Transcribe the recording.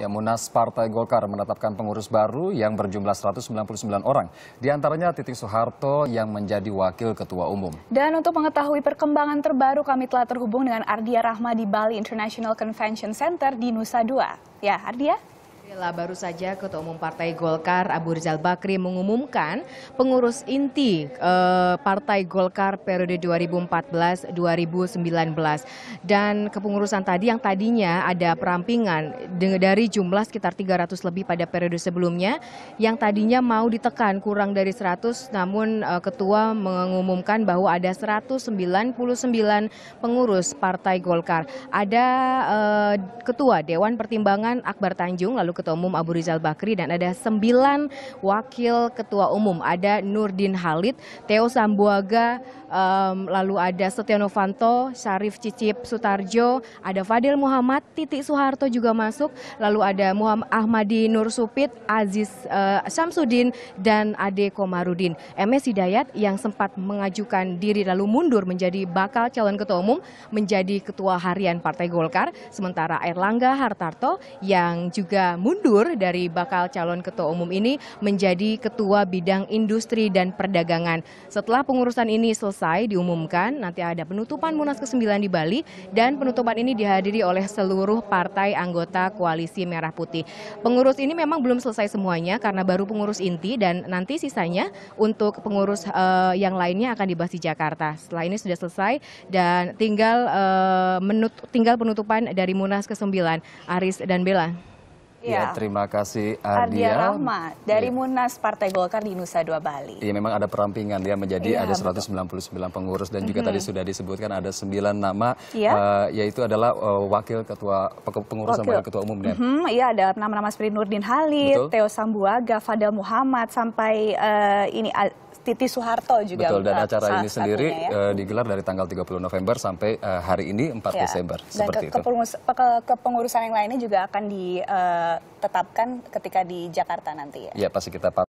Ya, Munas Partai Golkar menetapkan pengurus baru yang berjumlah 199 orang. Di antaranya Titik Soeharto yang menjadi wakil ketua umum. Dan untuk mengetahui perkembangan terbaru kami telah terhubung dengan Ardia Rahma di Bali International Convention Center di Nusa Dua. Ya, Ardia? Bila baru saja Ketua Umum Partai Golkar Abu Rizal Bakri mengumumkan pengurus inti eh, Partai Golkar periode 2014-2019 dan kepengurusan tadi yang tadinya ada perampingan dari jumlah sekitar 300 lebih pada periode sebelumnya yang tadinya mau ditekan kurang dari 100 namun eh, Ketua mengumumkan bahwa ada 199 pengurus Partai Golkar. Ada eh, Ketua Dewan Pertimbangan Akbar Tanjung lalu Ketua Umum Abu Rizal Bakri dan ada sembilan Wakil Ketua Umum. Ada Nurdin Halid, Theo Sambuaga, um, lalu ada Setia Novanto, Syarif Cicip Sutarjo, ada Fadil Muhammad, Titik Soeharto juga masuk, lalu ada Muhammad Ahmadi Nur Supit, Aziz uh, eh, Samsudin, dan Ade Komarudin. MS Hidayat yang sempat mengajukan diri lalu mundur menjadi bakal calon Ketua Umum menjadi Ketua Harian Partai Golkar, sementara Erlangga Hartarto yang juga mundur dari bakal calon ketua umum ini menjadi ketua bidang industri dan perdagangan. Setelah pengurusan ini selesai diumumkan, nanti ada penutupan Munas ke-9 di Bali dan penutupan ini dihadiri oleh seluruh partai anggota koalisi Merah Putih. Pengurus ini memang belum selesai semuanya karena baru pengurus inti dan nanti sisanya untuk pengurus uh, yang lainnya akan dibahas di Jakarta. Setelah ini sudah selesai dan tinggal uh, menut tinggal penutupan dari Munas ke-9 Aris dan Bella. Ya, ya terima kasih Ardia. Ardia Rahma dari ya. Munas Partai Golkar di Nusa Dua Bali. Iya, memang ada perampingan dia menjadi ya, ada 199 betul. pengurus dan juga mm -hmm. tadi sudah disebutkan ada 9 nama ya. uh, yaitu adalah uh, wakil ketua pengurus wakil. sama ketua umum ya. mm-hmm, Iya, mm -hmm, ya, ada nama-nama seperti Nurdin Halid, betul. Teo Sambuaga, Fadel Muhammad sampai uh, ini Titi Soeharto juga. Betul, dan acara ini sendiri ya. Eh, digelar dari tanggal 30 November sampai eh, hari ini 4 ya. Desember. Dan seperti ke, itu. Ke, kepengurusan yang lainnya juga akan ditetapkan eh, ketika di Jakarta nanti ya? Iya, pasti kita